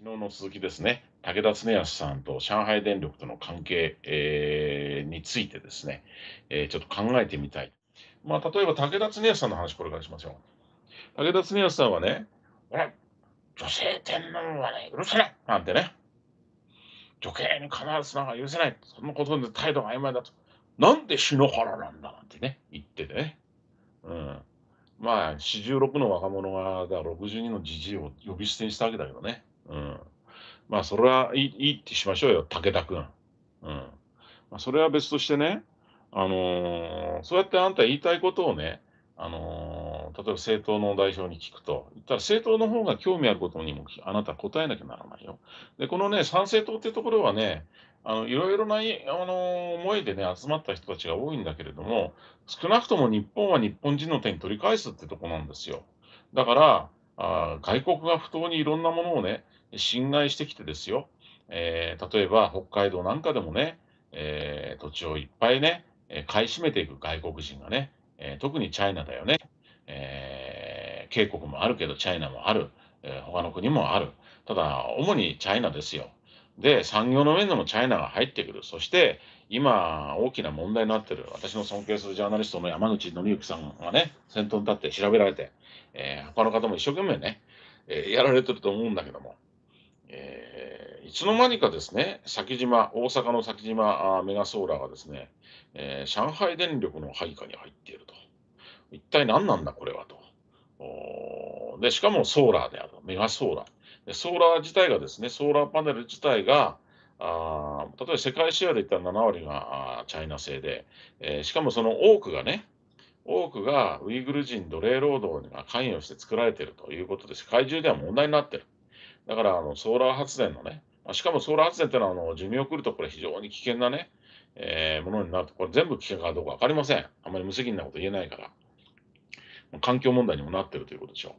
昨日の続きですね、武田恒康さんと上海電力との関係、えー、についてですね、えー、ちょっと考えてみたい。まあ、例えば武田恒康さんの話、これからしましょう。武田恒康さんはね、俺、女性天皇はね、許せないなんてね、女系に必ずなんか許せない、そのことで態度が曖昧だと、なんで篠原なんだなんてね、言っててね。うんまあ、46の若者が、だから62のじじいを呼び捨てにしたわけだけどね。うん。まあ、それはいいいいってしましょうよ、武田君。うん。まあ、それは別としてね、あのー、そうやってあんた言いたいことをね、あのー、例えば政党の代表に聞くと、言ったら政党の方が興味あることにもあなた答えなきゃならないよ。で、このね、参政党っていうところはね、あのいろいろなあの思いでね、集まった人たちが多いんだけれども、少なくとも日本は日本人の手に取り返すってとこなんですよ。だから、あ外国が不当にいろんなものをね、侵害してきてですよ、えー、例えば北海道なんかでもね、えー、土地をいっぱいね、え買い占めていく外国人がね、え特にチャイナだよね、えー、渓谷もあるけど、チャイナもある、え他の国もある、ただ、主にチャイナですよ。で、産業の面でもチャイナが入ってくる。そして、今、大きな問題になってる。私の尊敬するジャーナリストの山口紀之さんがね、先頭に立って調べられて、えー、他の方も一生懸命ね、えー、やられてると思うんだけども、えー、いつの間にかですね、先島、大阪の先島メガソーラーがですね、えー、上海電力の配下に入っていると。一体何なんだこれはと。で、しかもソーラーである。メガソーラー。ソーラー自体がですね、ソーラーパネル自体が、あ例えば世界シェアでいったら7割がチャイナ製で、えー、しかもその多くがね、多くがウイグル人奴隷労働に関与して作られているということで、世界中では問題になってる。だからあのソーラー発電のね、しかもソーラー発電というのはあの寿命を送るとこれ非常に危険なね、えー、ものになると、これ全部危険かどうか分かりません。あまり無責任なこと言えないから。環境問題にもなってるということでしょ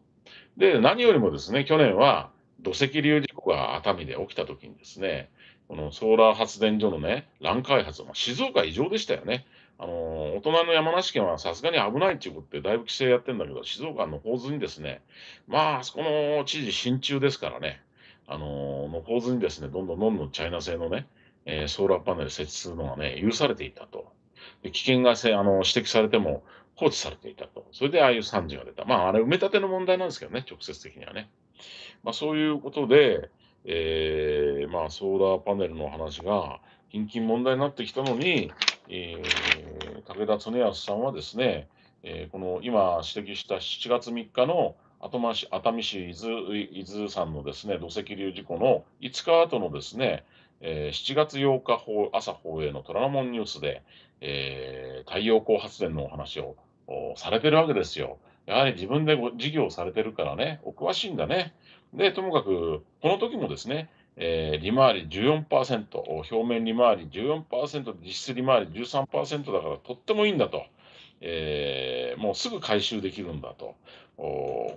う。で、何よりもですね、去年は、土石流事故が熱海で起きたときにですね、このソーラー発電所のね、乱開発は静岡異常でしたよね。あの、大人の山梨県はさすがに危ないっていうことでだいぶ規制やってんだけど、静岡の法図にですね、まあ、あそこの知事親中ですからね、あの、の法図にですね、どんどんどんどんチャイナ製のね、えー、ソーラーパネル設置するのがね、許されていたと。で危険がせあの指摘されても放置されていたと。それでああいう惨事が出た。まあ、あれ埋め立ての問題なんですけどね、直接的にはね。まあ、そういうことで、えーまあ、ソーラーパネルの話が近々問題になってきたのに、えー、武田恒康さんはですね、えー、この今指摘した7月3日の熱海市熱海市伊豆伊豆山のですね土石流事故の5日後のですね、えー、7月8日朝放映の虎ノ門ニュースで、えー、太陽光発電のお話をされてるわけですよ。やはり自分で事業をされてるからね、お詳しいんだね。で、ともかく、この時もですね、えー、利回り14%、表面利回り14%、実質利回り13%だからとってもいいんだと、えー、もうすぐ回収できるんだと、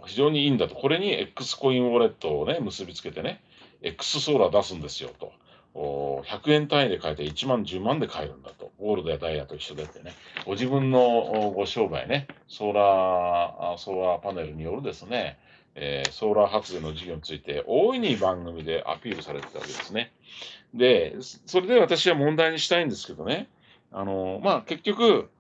非常にいいんだと、これに X コインウォレットをね、結びつけてね、X ソーラー出すんですよと。100円単位で買えて1万、10万で買えるんだと。ゴールドやダイヤと一緒だってね。ご自分のご商売ね、ソーラー、ソーラーパネルによるですね、えー、ソーラー発電の事業について大いに番組でアピールされてたわけですね。で、それで私は問題にしたいんですけどね、あの、まあ、結局、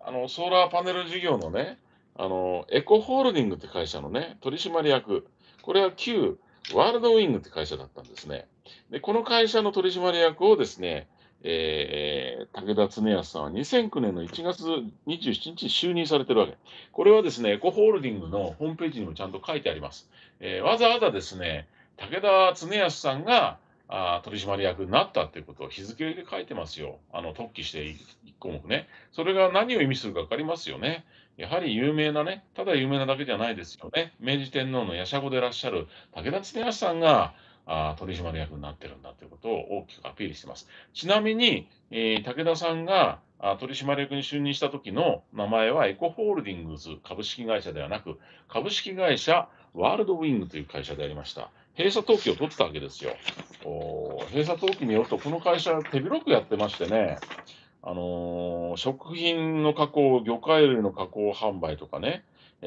あの、ソーラーパネル事業のね、あの、エコホールディングって会社のね、取締役、これは旧ワールドウィングって会社だったんですね。で、この会社の取締役をですね、えー、武田恒康さんは2009年の1月27日に就任されてるわけ。これはですね、エコホールディングのホームページにもちゃんと書いてあります。えー、わざわざですね、武田恒康さんがあ取締役になったということを日付で書いてますよ。あの特記して1項目ね。それが何を意味するか分かりますよね。やはり有名なね、ただ有名なだけじゃないですよね。明治天皇のやしゃごでいらっしゃる武田恒康さんが、あ取締役になってるんだということを大きくアピールしてます。ちなみに、えー、武田さんがあ取締役に就任した時の名前はエコホールディングス株式会社ではなく、株式会社ワールドウィングという会社でありました。閉鎖登記を取ってたわけですよ。お閉鎖登記によると、この会社手広くやってましてね、あのー、食品の加工、魚介類の加工販売とかね、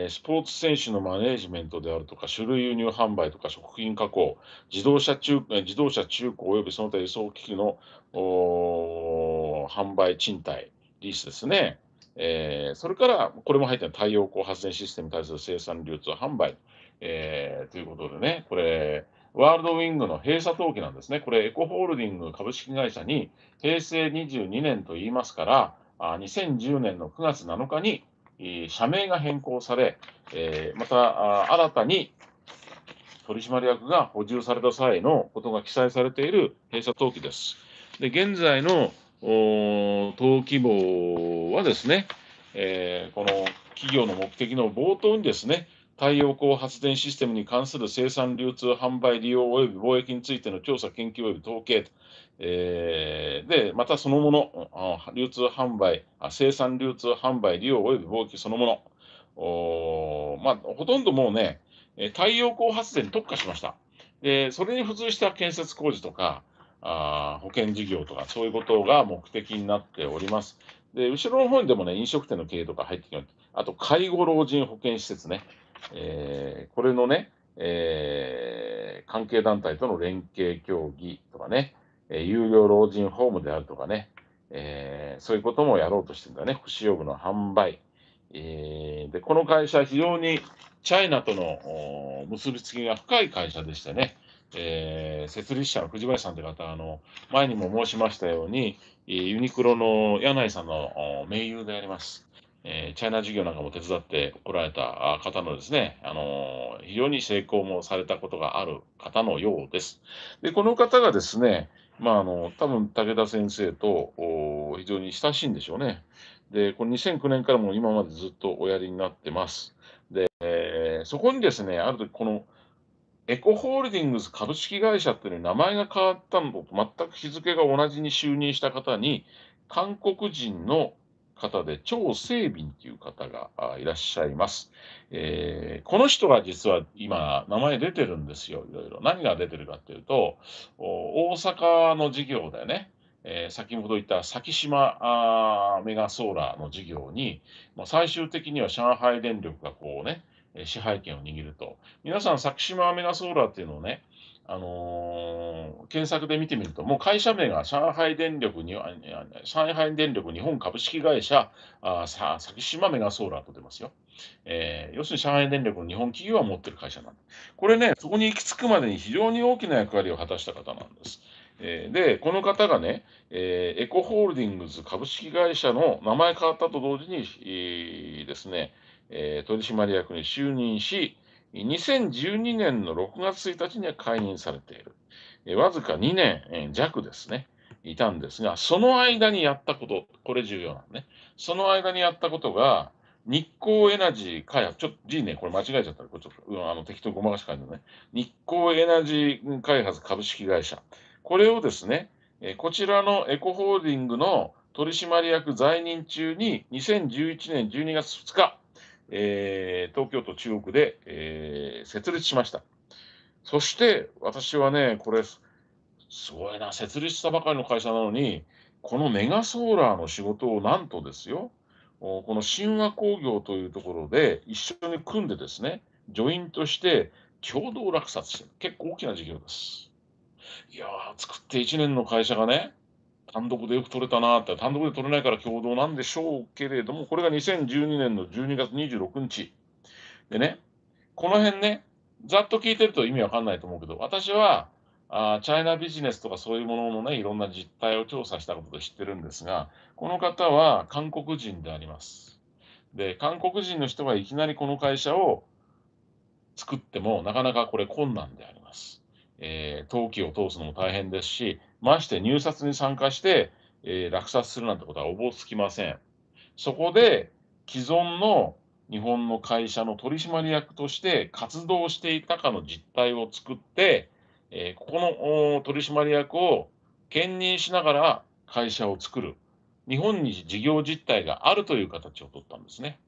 スポーツ選手のマネージメントであるとか、種類輸入販売とか、食品加工、自動車中自動車中古およびその他輸送機器の販売、賃貸、リースですね。えー、それから、これも入ってる太陽光発電システムに対する生産、流通、販売、えー、ということでね、これ、ワールドウィングの閉鎖登記なんですね、これ、エコホールディング株式会社に平成22年と言いますから、あ2010年の9月7日に、社名が変更され、えまた新たに取締役が補充された際のことが記載されている閉鎖登記です。で現在の登記簿はですね、えこの企業の目的の冒頭にですね、太陽光発電システムに関する生産、流通、販売、利用及び貿易についての調査、研究及び統計と、えー、でまたそのもの、流通販売、生産、流通、販売、利用及び貿易そのもの、おまあ、ほとんどもうね、太陽光発電に特化しました。でそれに付随した建設工事とかあ保険事業とかそういうことが目的になっております。で後ろの方にでもね飲食店の経営とか入ってきます。あと介護老人保険施設ね。えー、これのね、えー、関係団体との連携協議とかね、えー、有料老人ホームであるとかね、えー、そういうこともやろうとしてるんだね、福使用具の販売。えー、でこの会社は非常にチャイナとの結びつきが深い会社でしてね、えー、設立者の藤林さんという方あの前にも申しましたようにユニクロの柳井さんの盟友であります。えー、チャイナ事業なんかも手伝ってこられた方のですね、あのー、非常に成功もされたことがある方のようです。で、この方がですね、まあ、あの、多分武田先生と非常に親しいんでしょうね。で、この2009年からも今までずっとおやりになってます。で、えそこにですね、ある時このエコホールディングス株式会社っていう名前が変わったのと全く日付が同じに就任した方に、韓国人の方で、張清敏という方がいらっしゃいます、えー、この人が実は今、名前出てるんですよ、いろいろ。何が出てるかっていうと、大阪の事業でね、えー、先ほど言った先島メガソーラーの事業に、まあ、最終的には上海電力がこうね、支配権を握ると。皆さん、先島メガソーラーっていうのをね、あのー、検索で見てみると、もう会社名が上海電力に上海電力日本株式会社あさ先島メガソーラーと出ますよ、えー、要するに上海電力の日本企業が持ってる会社なんで、これね、そこに行き着くまでに非常に大きな役割を果たした方なんです。えー、で、この方がね、えー、エコホールディングス株式会社の名前変わったと同時に、えー、ですね、えー、取締役に就任し、2012年の6月1日には解任されている。えわずか2年弱ですね。いたんですが、その間にやったこと、これ重要なのね。その間にやったことが、日光エナジー開発、ちょっと G ね、これ間違えちゃったら、これちょっと、あの適当ごまかし書いてね。日光エナジー開発株式会社。これをですね、えこちらのエコホールディングの取締役在任中に2011年12月2日、えー、東京都中央区で、えー、設立しました。そして私はね、これ、すごいな、設立したばかりの会社なのに、このメガソーラーの仕事をなんとですよ、この神話工業というところで一緒に組んでですね、ジョイントして共同落札して結構大きな事業です。いやー、作って1年の会社がね、単独でよく取れたなって、単独で取れないから共同なんでしょうけれども、これが2012年の12月26日。でね、この辺ね、ざっと聞いてると意味わかんないと思うけど、私は、あチャイナビジネスとかそういうもののね、いろんな実態を調査したことで知ってるんですが、この方は韓国人であります。で、韓国人の人がいきなりこの会社を作っても、なかなかこれ困難であります。えー、登記を通すのも大変ですし、まして入札に参加して、えー、落札するなんてことはおぼつきません。そこで既存の日本の会社の取締役として活動していたかの実態を作って、えー、ここの取締役を兼任しながら会社を作る。日本に事業実態があるという形を取ったんですね。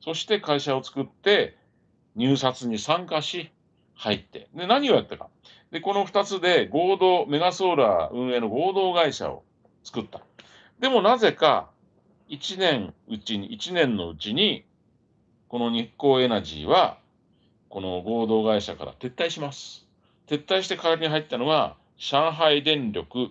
そして会社を作って入札に参加し入って。で、何をやったか。で、この2つで合同、メガソーラー運営の合同会社を作った。でもなぜか、1年うちに、1年のうちに、この日光エナジーは、この合同会社から撤退します。撤退して代わりに入ったのが、上海電力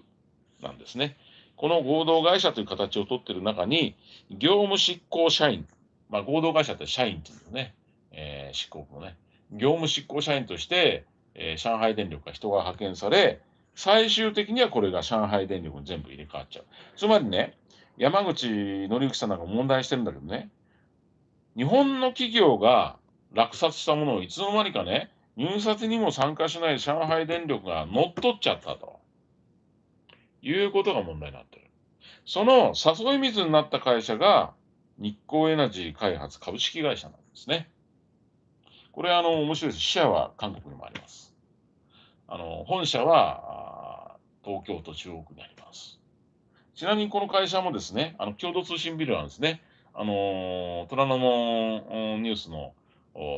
なんですね。この合同会社という形を取っている中に、業務執行社員、まあ、合同会社って社員っていうね、えー、執行のね、業務執行社員として、えー、上海電力が人が派遣され、最終的にはこれが上海電力に全部入れ替わっちゃう。つまりね、山口紀之さんなんか問題してるんだけどね、日本の企業が落札したものをいつの間にかね、入札にも参加しない上海電力が乗っ取っちゃったということが問題になってる。その誘い水になった会社が日光エナジー開発株式会社なんですね。これあの面白いです。支社は韓国にもあります。あの本社は東京都中央区にあります。ちなみにこの会社もですね、あの共同通信ビルなんですね。あの虎ノ門ニュースの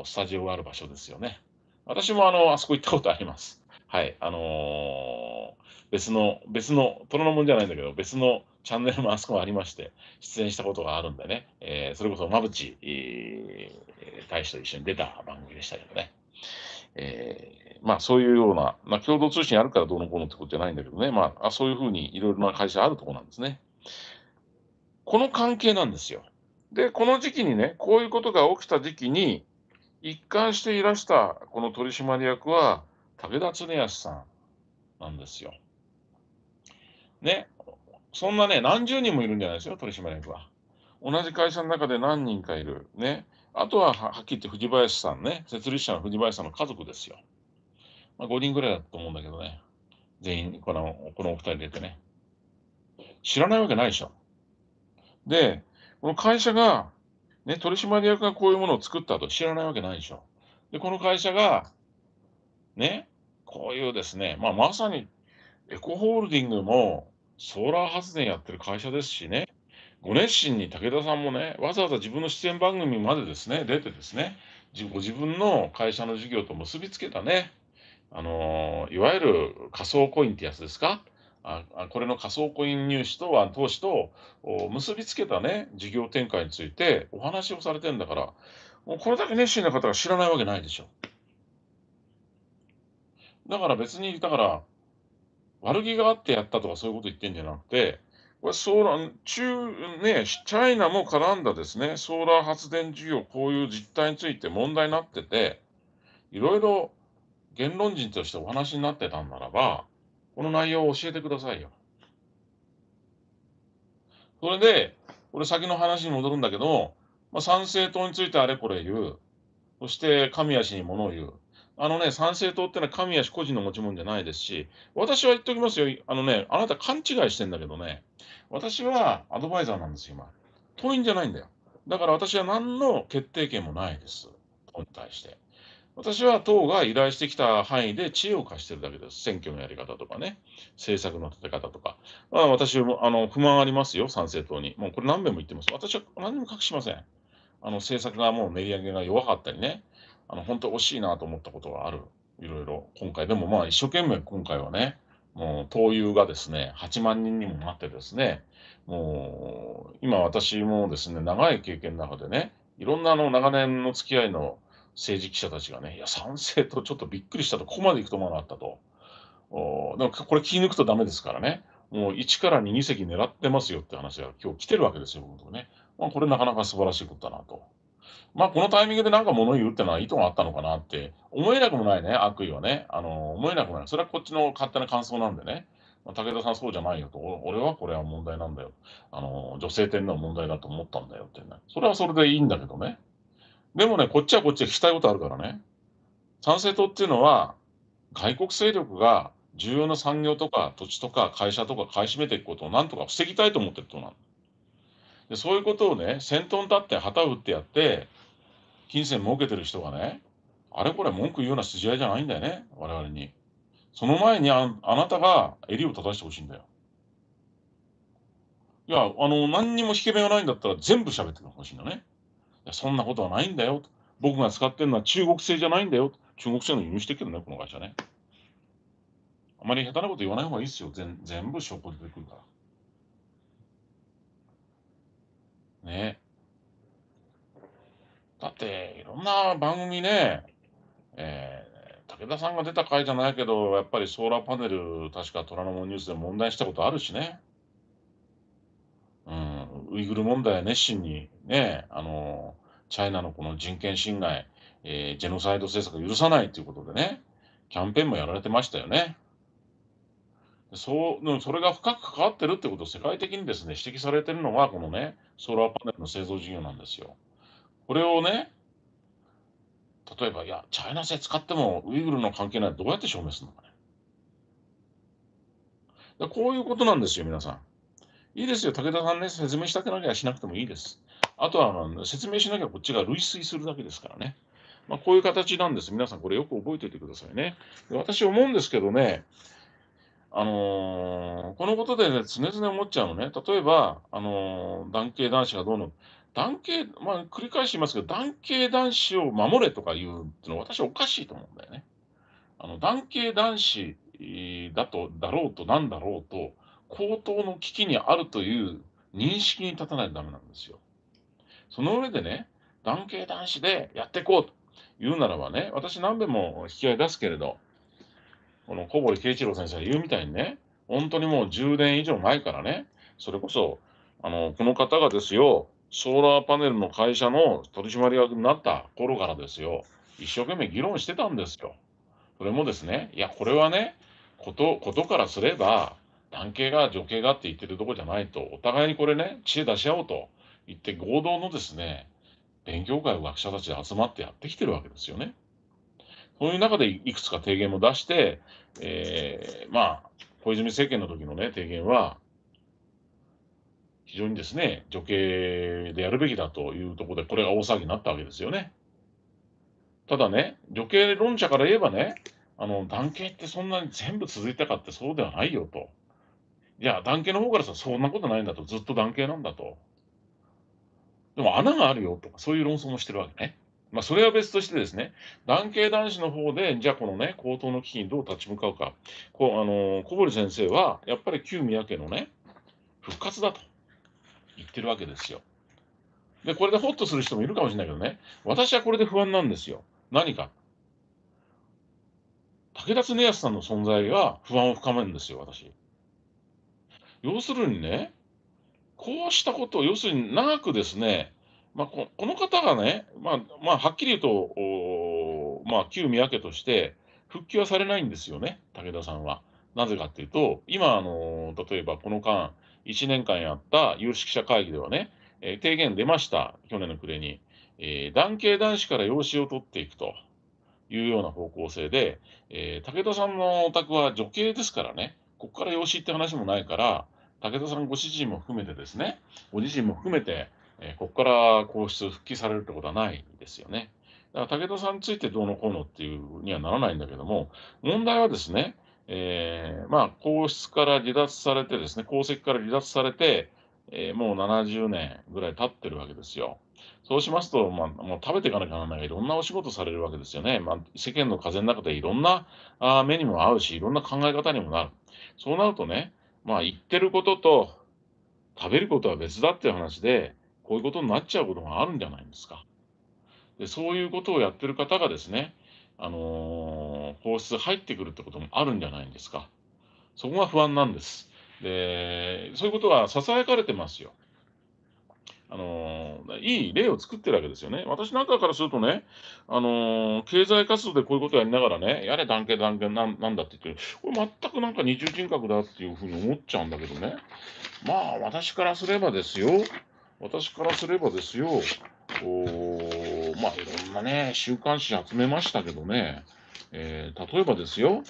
スタジオがある場所ですよね。私もあのあそこ行ったことあります。はい。あのー別の、別の、虎ノ門じゃないんだけど、別のチャンネルも あそこもありまして、出演したことがあるんでね、えー、それこそ馬淵、えー、大使と一緒に出た番組でしたけどね。えー、まあそういうような、まあ、共同通信あるからどうのこうのってことじゃないんだけどね、まあ、そういうふうにいろいろな会社あるとこなんですね。この関係なんですよ。で、この時期にね、こういうことが起きた時期に、一貫していらしたこの取締役は、武田恒康さん、なんですよ。ね、そんなね、何十人もいるんじゃないですよ、取締役は。同じ会社の中で何人かいる。ね、あとははっきり言って藤林さんね、設立者の藤林さんの家族ですよ。まあ、5人ぐらいだと思うんだけどね、全員、このこのお二人出てね。知らないわけないでしょ。で、この会社が、ね、取締役がこういうものを作ったと知らないわけないでしょ。で、この会社が、ね、こういうですね、まあ、まさにエコホールディングもソーラー発電やってる会社ですしね、ご熱心に武田さんもね、わざわざ自分の出演番組までですね、出てですね、ご自分の会社の事業と結びつけたね、あのいわゆる仮想コインってやつですか、あこれの仮想コイン入手とは投資と結びつけたね、事業展開についてお話をされてるんだから、もうこれだけ熱心な方が知らないわけないでしょ。だから別に、だから、悪気があってやったとかそういうこと言ってんじゃなくて、これソーラー、中、ね、チャイナも絡んだですね、ソーラー発電事業、こういう実態について問題になってて、いろいろ言論人としてお話になってたんならば、この内容を教えてくださいよ。それで、これ先の話に戻るんだけど、まあ、参政党についてあれこれ言う、そして神谷氏に物を言う、あのね、参政党ってのは神谷氏個人の持ち物じゃないですし、私は言っておきますよ、あのね、あなた勘違いしてんだけどね、私はアドバイザーなんですよ、今。党員じゃないんだよ。だから私は何の決定権もないです、党に対して。私は党が依頼してきた範囲で知恵を貸してるだけです。選挙のやり方とかね、政策の立て方とか。まあ、私もあの不満ありますよ、参政党に。もうこれ何遍も言ってます。私は何も隠しません。あの政策がもうメリ上げが弱かったりね、あの本当惜しいなと思ったことがある、いろいろ、今回、でもまあ一生懸命今回はね、もう灯油がですね、8万人にもなってですね、もう今私もですね、長い経験の中でね、いろんなあの長年の付き合いの政治記者たちがね、いや、賛成とちょっとびっくりしたと、ここまで行くと思わなかったと。おでもこれ気抜くとダメですからね、もう1から2議席狙ってますよって話が今日来てるわけですよ、僕ね。まあ、これなかなか素晴らしいことだなと。まあ、このタイミングで何か物言うってのは意図があったのかなって思えなくもないね、悪意はね、あの思えなくもない、それはこっちの勝手な感想なんでね、まあ、武田さん、そうじゃないよと、俺はこれは問題なんだよ、あの女性天皇問題だと思ったんだよってね、それはそれでいいんだけどね、でもね、こっちはこっちで聞きたいことあるからね、参政党っていうのは、外国勢力が重要な産業とか土地とか会社とか買い占めていくことをなんとか防ぎたいと思ってる党なの。でそういうことをね先頭に立って旗を打ってやって金銭儲けてる人がねあれこれ文句言うような筋合いじゃないんだよね我々にその前にああなたが襟を正してほしいんだよいやあの何にも引け目がないんだったら全部喋ってほしいんだねいやそんなことはないんだよ僕が使ってるのは中国製じゃないんだよ中国製の輸入してるけどねこの会社ねあまり下手なこと言わない方がいいですよ全全部証拠出てくるからね。だって、いろんな番組ね、えー、武田さんが出た回じゃないけど、やっぱりソーラーパネル、確か虎ノ門ニュースで問題したことあるしね。うん、ウイグル問題熱心にね、あの、チャイナのこの人権侵害、えー、ジェノサイド政策許さないということでね、キャンペーンもやられてましたよね。そう、それが深く関わってるってことを世界的にですね、指摘されてるのが、このね、ソーラーパネルの製造事業なんですよ。これをね、例えば、いや、チャイナ製使ってもウイグルの関係ないどうやって証明するのかね。でこういうことなんですよ、皆さん。いいですよ、武田さんね、説明したくなきゃしなくてもいいです。あとは、あの、説明しなきゃこっちが類推するだけですからね。まあ、こういう形なんです。皆さん、これよく覚えておいてくださいね。私、思うんですけどね、あのー、このことで、ね、常々思っちゃうのね、例えば、あのー、男系男子がどうの、男系、まあ、繰り返し言いますけど、男系男子を守れとか言うのは、私、おかしいと思うんだよね。あの男系男子だとだろうと、なんだろうと、高等の危機にあるという認識に立たないとだめなんですよ。その上でね、男系男子でやっていこうというならばね、私、何べんも引き合い出すけれど、この小堀慶一郎先生が言うみたいにね、本当にもう10年以上前からね、それこそ、あの、この方がですよ、ソーラーパネルの会社の取締役になった頃からですよ、一生懸命議論してたんですよ。それもですね、いや、これはね、こと、ことからすれば、男系が女系がって言ってるとこじゃないと、お互いにこれね、知恵出し合おうと言って、合同のですね、勉強会を学者たちで集まってやってきてるわけですよね。そういう中でいくつか提言も出して、えー、まあ、小泉政権の時のね、提言は、非常にですね、女系でやるべきだというところで、これが大騒ぎになったわけですよね。ただね、女系論者から言えばね、あの、男系ってそんなに全部続いたかってそうではないよと。いや、男系の方からさ、そんなことないんだと、ずっと男系なんだと。でも穴があるよとか、そういう論争もしてるわけね。まあ、それは別としてですね、男系男子の方で、じゃあこのね、高等の危機にどう立ち向かうか、こあの小堀先生は、やっぱり旧宮家のね、復活だと言ってるわけですよ。で、これでホッとする人もいるかもしれないけどね、私はこれで不安なんですよ。何か。武田恒康さんの存在が不安を深めるんですよ、私。要するにね、こうしたことを、要するに長くですね、まあ、この方がね、まあまあ、はっきり言うと、まあ、旧宮家として復帰はされないんですよね、武田さんは。なぜかっていうと、今、あの例えばこの間、1年間やった有識者会議ではね、えー、提言出ました、去年の暮れに、えー、男系男子から養子を取っていくというような方向性で、えー、武田さんのお宅は女系ですからね、ここから養子って話もないから、武田さんご主人も含めてですね、ご自身も含めて、えー、ここから皇室復帰されるってことはないですよね。だから武田さんについてどうのこうのっていうにはならないんだけども、問題はですね、えー、まあ、皇室から離脱されてですね、皇籍から離脱されて、えー、もう70年ぐらい経ってるわけですよ。そうしますと、まあ、もう食べていかなきゃならない、いろんなお仕事されるわけですよね。まあ、世間の風の中でいろんなあ目にも合うし、いろんな考え方にもなる。そうなるとね、まあ、言ってることと食べることは別だっていう話で、こういうことになっちゃうことがあるんじゃないんですか。でそういうことをやってる方がですね、あのー、放出入ってくるってこともあるんじゃないんですか。そこが不安なんです。で、そういうことがささやかれてますよ。あのー、いい例を作ってるわけですよね。私なんかからするとね、あのー、経済活動でこういうことやりながらね、やれ、団結、団結な、なんだって言って、る、これ全くなんか二重人格だっていうふうに思っちゃうんだけどね、まあ、私からすればですよ、私からすればですよ、おまあ、いろんなね、週刊誌集めましたけどね、えー、例えばですよ、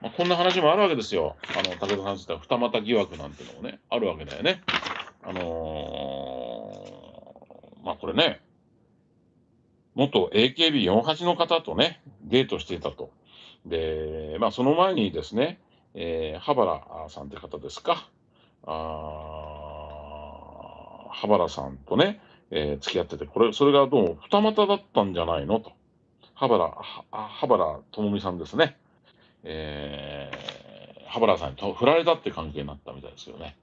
まあ、こんな話もあるわけですよ。あの、武田さん言った二股疑惑なんてのもね、あるわけだよね。あのー、まあこれね、元 AKB48 の方とね、デートしていたと。で、まあその前にですね、えー、羽原さんって方ですか、あ浜田さんとね、えー、付き合ってて、これ、それがどうも二股だったんじゃないのと。羽原、羽原智美さんですね。えー、羽原さんに振られたって関係になったみたいですよね。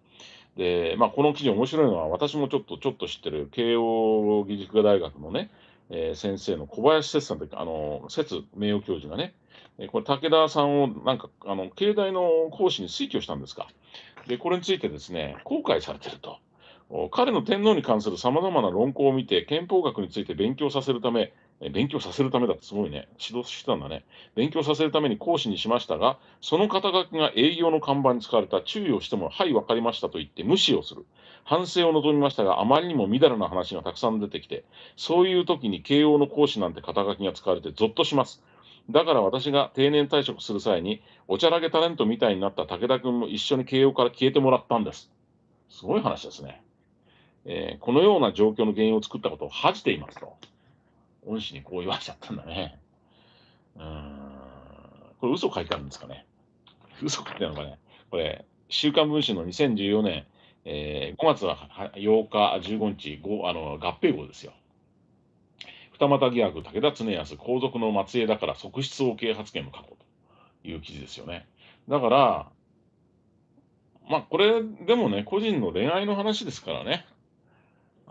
で、まあ、この記事面白いのは、私もちょっと、ちょっと知ってる、慶応義塾大学のね、えー、先生の小林節さんというあの、節名誉教授がね、えこれ、武田さんを、なんか、あの、経大の講師に推挙したんですか。で、これについてですね、後悔されてると。彼の天皇に関するさまざまな論考を見て、憲法学について勉強させるため、勉強させるためだってすごいね、指導してたんだね、勉強させるために講師にしましたが、その肩書きが営業の看板に使われた、注意をしても、はい、分かりましたと言って無視をする、反省を望みましたが、あまりにもみだらな話がたくさん出てきて、そういう時に慶応の講師なんて肩書きが使われて、ゾッとします。だから私が定年退職する際に、おちゃらけタレントみたいになった武田君も一緒に慶応から消えてもらったんです。すごい話ですね。えー、このような状況の原因を作ったことを恥じていますと。恩師にこう言われちゃったんだね。うん。これ嘘書いてあるんですかね。嘘書いてあるのかね。これ、週刊文春の2014年、えー、5月は8日、15日、あの合併号ですよ。二股疑惑、武田恒康、皇族の末裔だから側室を啓発言の過去という記事ですよね。だから、まあこれでもね、個人の恋愛の話ですからね、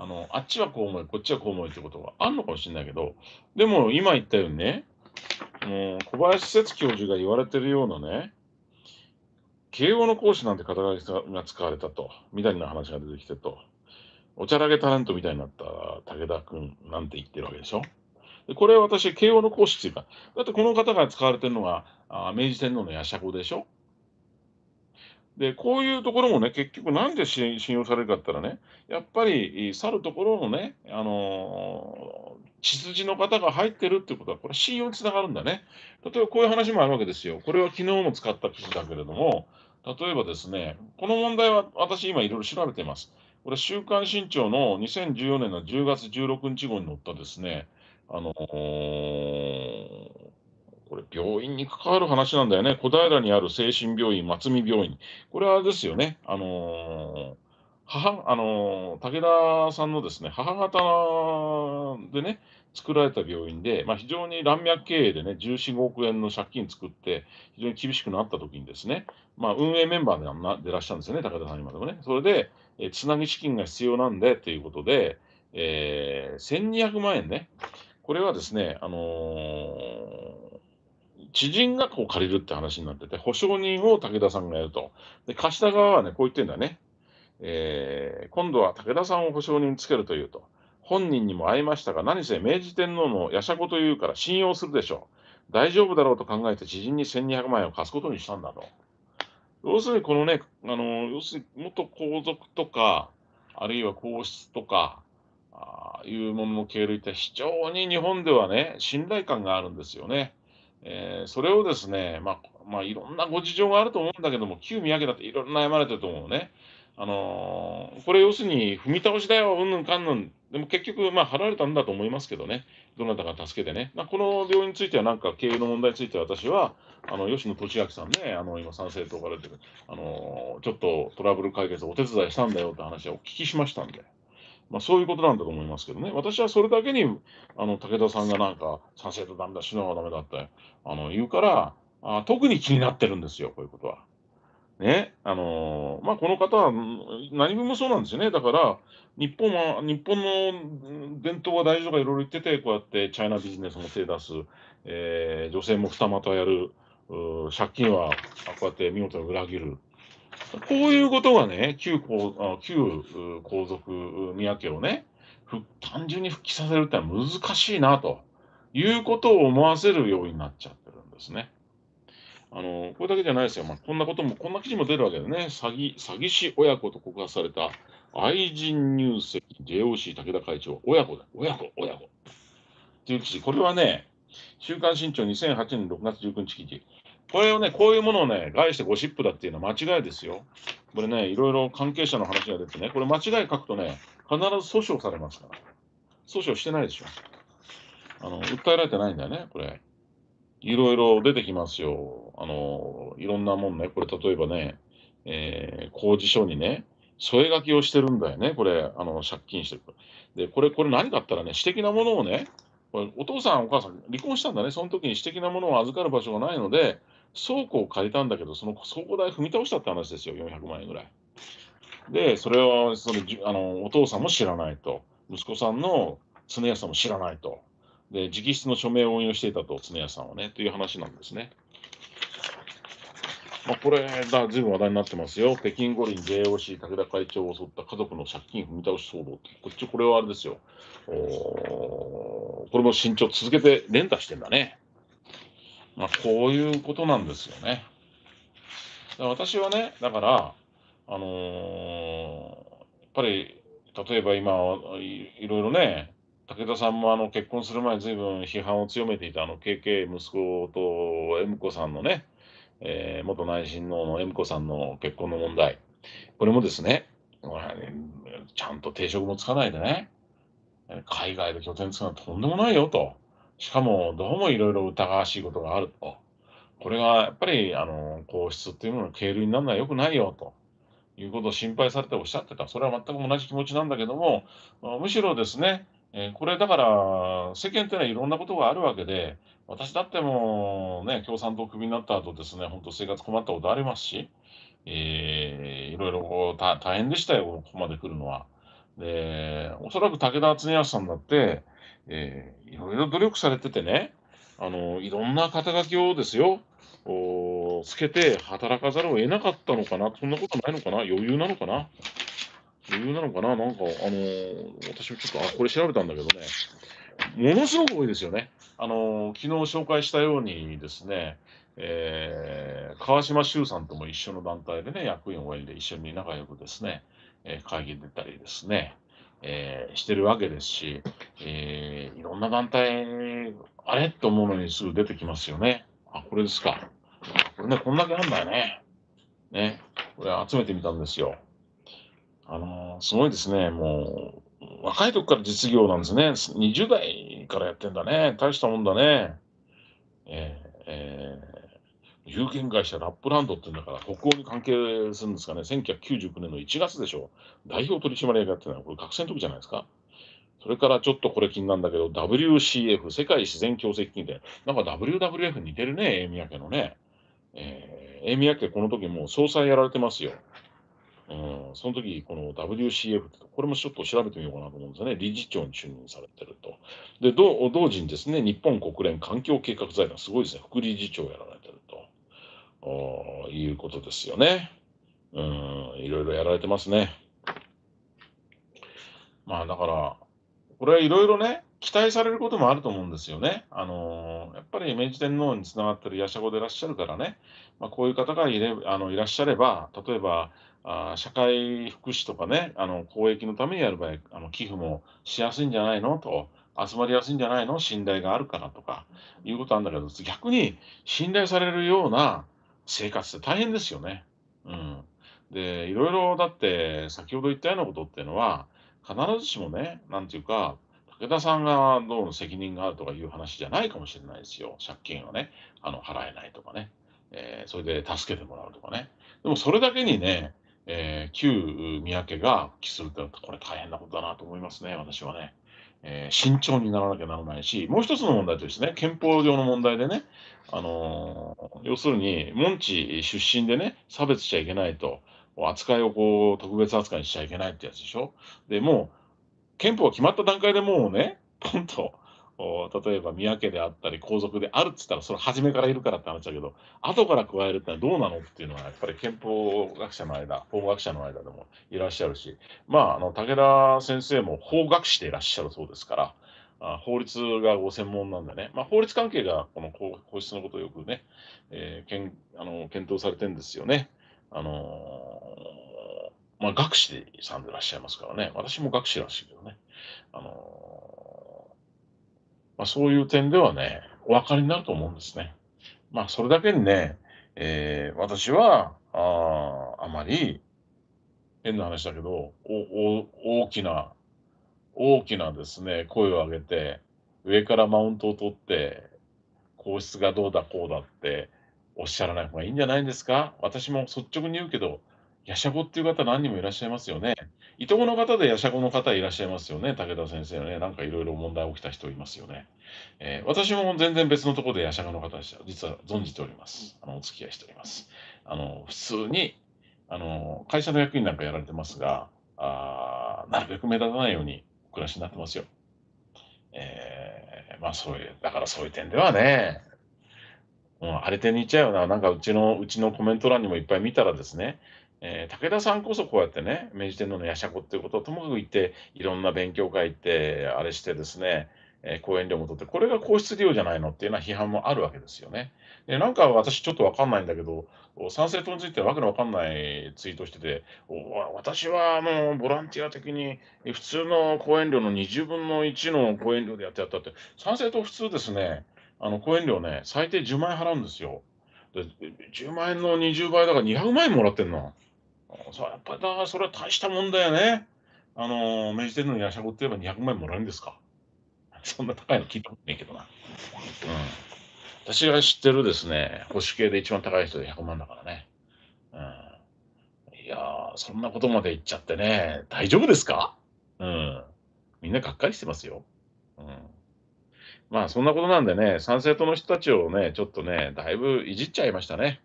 あの、あっちはこう思い、こっちはこう思いってことがあるのかもしれないけど、でも今言ったようにね、もう小林節教授が言われてるようなね、慶応の講師なんて肩書きが使われたと、みたいな話が出てきてと、おちゃらけタレントみたいになった武田君なんて言ってるわけでしょ。でこれは私、慶応の講師っていうか、だってこの方が使われてるのが明治天皇の夜叉こでしょ。でこういうところもね、結局、なんで信用されるかって言ったらね、やっぱり去るところのね、あのー、血筋の方が入ってるってことは、これ、信用につながるんだね。例えばこういう話もあるわけですよ。これは昨日も使った記事だけれども、例えばですね、この問題は私、今、いろいろ調べてます。これ、週刊新潮の2014年の10月16日号に載ったですね、あのーこれ、病院に関わる話なんだよね。小平にある精神病院、松見病院。これはあれですよね。あのー、母、あのー、武田さんのですね、母方でね、作られた病院で、まあ、非常に乱脈経営でね、14、5億円の借金作って、非常に厳しくなった時にですね、まあ、運営メンバーでいらっしゃるんですよね、高田さん、今でもね。それで、えつなぎ資金が必要なんでということで、えー、1200万円ね、これはですね、あのー知人がこう借りるって話になってて、保証人を武田さんがやると。で、貸した側はね、こう言ってんだね。えー、今度は武田さんを保証人つけるというと。本人にも会いましたが、何せ明治天皇のやしゃこというから信用するでしょう。大丈夫だろうと考えて知人に1200万円を貸すことにしたんだと。要するに、このね、あの、要するに元皇族とか、あるいは皇室とか、あいうものの経歴って非常に日本ではね、信頼感があるんですよね。えー、それをですね、まあ、まあ、いろんなご事情があると思うんだけども、旧宮家だっていろんな悩まれてると思うね。あのー、これ要するに踏み倒しだよ、うんぬんかんぬん。でも結局、まあ、払われたんだと思いますけどね、どなたか助けてね。まあ、この病院については、なんか経営の問題については、私は、あの、吉野俊明さんね、あの、今、参政党から出てる、あのー、ちょっとトラブル解決お手伝いしたんだよって話をお聞きしましたんで。まあ、そういうことなんだと思いますけどね、私はそれだけにあの武田さんがなんか、賛成とだめだ、死のはだめだってあの言うからあ、特に気になってるんですよ、こういうことは。ね、あのー、まあ、この方は何分もそうなんですよね、だから日本は、日本の伝統は大事とかいろいろ言ってて、こうやってチャイナビジネスも手出す、えー、女性も二股やる、借金はこうやって見事に裏切る。こういうことがね、旧皇旧皇族宮家をね、単純に復帰させるってのは難しいなということを思わせるようになっちゃってるんですね。あのこれだけじゃないですよ、まあ、こんなことも、こんな記事も出るわけでね、詐欺詐欺師親子と告発された愛人入籍 JOC 武田会長、親子だ、親子、親子。っていう記事、これはね、週刊新潮2008年6月19日記事、これをね、こういうものをね、概してゴシップだっていうのは間違いですよ。これね、いろいろ関係者の話が出てね、これ間違い書くとね、必ず訴訟されますから。訴訟してないでしょ。あの、訴えられてないんだよね、これ。いろいろ出てきますよ。あの、いろんなもんね、これ例えばね、えー、工事所にね、添え書きをしてるんだよね、これ、あの、借金してる。で、これ、これ何かったらね、私的なものをね、これお父さん、お母さん、離婚したんだね、その時に私的なものを預かる場所がないので、倉庫を借りたんだけど、その倉庫代踏み倒したって話ですよ、400万円ぐらい。で、それはそれあのお父さんも知らないと、息子さんの常屋さんも知らないと、で直筆の署名を運用していたと、常屋さんはね、という話なんですね。まあ、これずいぶん話題になってますよ。北京五輪 JOC 武田会長を襲った家族の借金踏み倒し騒動って、こっち、これはあれですよ。おこれも慎重続けて連打してんだね。まあ、こういうことなんですよね。私はね、だから、あのー、やっぱり、例えば今い、いろいろね、武田さんもあの結婚する前、ずいぶん批判を強めていたあの KK 息子と M 子さんのね、えー、元内親王の M 子さんの結婚の問題、これもですね、ちゃんと定職もつかないでね、海外で拠点つかないとんでもないよと。しかも、どうもいろいろ疑わしいことがあると。これがやっぱり、あの、皇室っていうものの経類になるのは良くないよと。いうことを心配されておっしゃってた、それは全く同じ気持ちなんだけども、むしろですね、えこれだから、世間ていうのはいろんなことがあるわけで、私だってもうね、共産党クビになった後ですね、本当、生活困ったことありますし、えー、いろいろこう大変でしたよ、ここまで来るのは。で、おそらく武田敦康さんだって、えー、いろいろ努力されててね、あのいろんな肩書きをですよ、つけて働かざるを得なかったのかな、そんなことないのかな、余裕なのかな、余裕なのかな、なんか、あのー、私もちょっと、あ、これ調べたんだけどね、ものすごく多いですよね。あのー、昨日紹介したようにですね、えー、川島修さんとも一緒の団体でね、役員応りで一緒に仲良くですね、え会議に出たりですね、えー、してるわけですし、えー、いろんな団体、あれと思うのにすぐ出てきますよね。あ、これですか。これね、こんだけあんだよね。ね、これ集めてみたんですよ。あのー、すごいですね。もう、若い時から実業なんですね。20代からやってんだね。大したもんだね。えー、えー有限会社ラップランドってうんだから、北欧に関係するんですかね、1999年の1月でしょ、代表取締役やってるのは、これ、学生の時じゃないですか。それからちょっとこれ気になるんだけど、WCF、世界自然共生基金で、なんか WWF 似てるね、エミヤ家のね。えー、エミヤ家この時もう総裁やられてますよ。うん、その時この WCF って、これもちょっと調べてみようかなと思うんですよね。理事長に就任されてると。で、同時にですね、日本国連環境計画財団、すごいですね、副理事長やられいうことですよね。うん、いろいろやられてますね。まあだから、これはいろいろね、期待されることもあると思うんですよね。あのー、やっぱり明治天皇につながってる夜叉子でいらっしゃるからね、まあ、こういう方がいれあのいらっしゃれば、例えばあ社会福祉とかね、あの公益のためにやる場合、あの寄付もしやすいんじゃないのと、集まりやすいんじゃないの信頼があるからとかいうことなんだけど、逆に信頼されるような生活って大変ですよね。うん、でいろいろだって先ほど言ったようなことっていうのは必ずしもね何ていうか武田さんがどうの責任があるとかいう話じゃないかもしれないですよ借金をねあの払えないとかね、えー、それで助けてもらうとかねでもそれだけにね、えー、旧三宅が復帰するってのはこれ大変なことだなと思いますね私はね。えー、慎重にならなきゃならないし、もう一つの問題としてね、憲法上の問題でね、あのー、要するに、門地出身でね、差別しちゃいけないと、扱いをこう特別扱いにしちゃいけないってやつでしょ。でもう、憲法が決まった段階でもうね、ポンと例えば宮家であったり皇族であるっつったらそれ初めからいるからって話だけど後から加えるってのはどうなのっていうのはやっぱり憲法学者の間法学者の間でもいらっしゃるしまああの武田先生も法学士でいらっしゃるそうですから。あ法律がご専門なんでね、まあ、法律関係がこの皇室のことをよくね、えー、けんあの検討されてるんですよね。あのー、まあ、学士さんでいらっしゃいますからね、私も学士らしいけどね。あのーまあ、そういう点ではね、お分かりになると思うんですね。まあ、それだけにね、えー、私はああまり変な話だけど大きな大きなですね声を上げて上からマウントを取って皇室がどうだこうだっておっしゃらない方がいいんじゃないんですか私も率直に言うけどヤシャゴっていう方何人もいらっしゃいますよね。いとこの方でヤシャゴの方いらっしゃいますよね。武田先生はね。なんかいろいろ問題起きた人いますよね。えー、私も全然別のところでヤシャゴの方でした。実は存じております。あの、お付き合いしております。あの、普通に、あの、会社の役員なんかやられてますが、あなるべく目立たないようにお暮らしになってますよ。えー、まあそういう、だからそういう点ではね、うん、荒れてにいっちゃうよな。なんかうちの、うちのコメント欄にもいっぱい見たらですね、えー、武田さんこそこうやってね、明治天皇のやしゃこっていうことをともかく言って、いろんな勉強会行って、あれしてですね、えー、講演料も取って、これが皇室利用じゃないのっていうのは批判もあるわけですよね。でなんか私ちょっと分かんないんだけど、参政党についてわけの分かんないツイートしてて、私はあのボランティア的に普通の講演料の20分の1の講演料でやってやったって、参政党普通ですね、あの講演料ね、最低10万円払うんですよ。で10万円の20倍だから200万円もらってんの。そうやっぱだそれは大したもんだよね。あの、明治天皇にやシャコって言えば200万円もらえるんですか。そんな高いの聞いたことないけどな。うん。私が知ってるですね、保守系で一番高い人で100万だからね。うん。いやー、そんなことまで言っちゃってね、大丈夫ですかうん。みんながっかりしてますよ。うん。まあ、そんなことなんでね、参政党の人たちをね、ちょっとね、だいぶいじっちゃいましたね。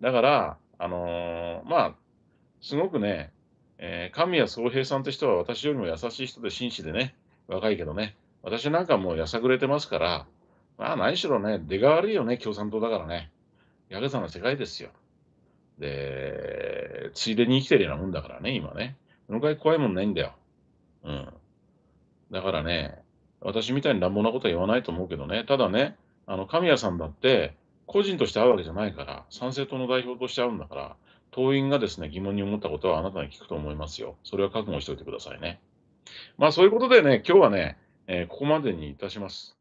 だから、あのー、まあ、すごくね、えー、神谷宗平さんって人は私よりも優しい人で紳士でね、若いけどね、私なんかもうやさぐれてますから、まあ何しろね、出が悪いよね、共産党だからね。ヤクザの世界ですよ。で、ついでに生きてるようなもんだからね、今ね。このぐらい怖いもんないんだよ。うん。だからね、私みたいに乱暴なことは言わないと思うけどね、ただね、あの、神谷さんだって、個人として会うわけじゃないから、参政党の代表として会うんだから、党員がですね、疑問に思ったことはあなたに聞くと思いますよ。それは覚悟しておいてくださいね。まあそういうことでね、今日はね、えー、ここまでにいたします。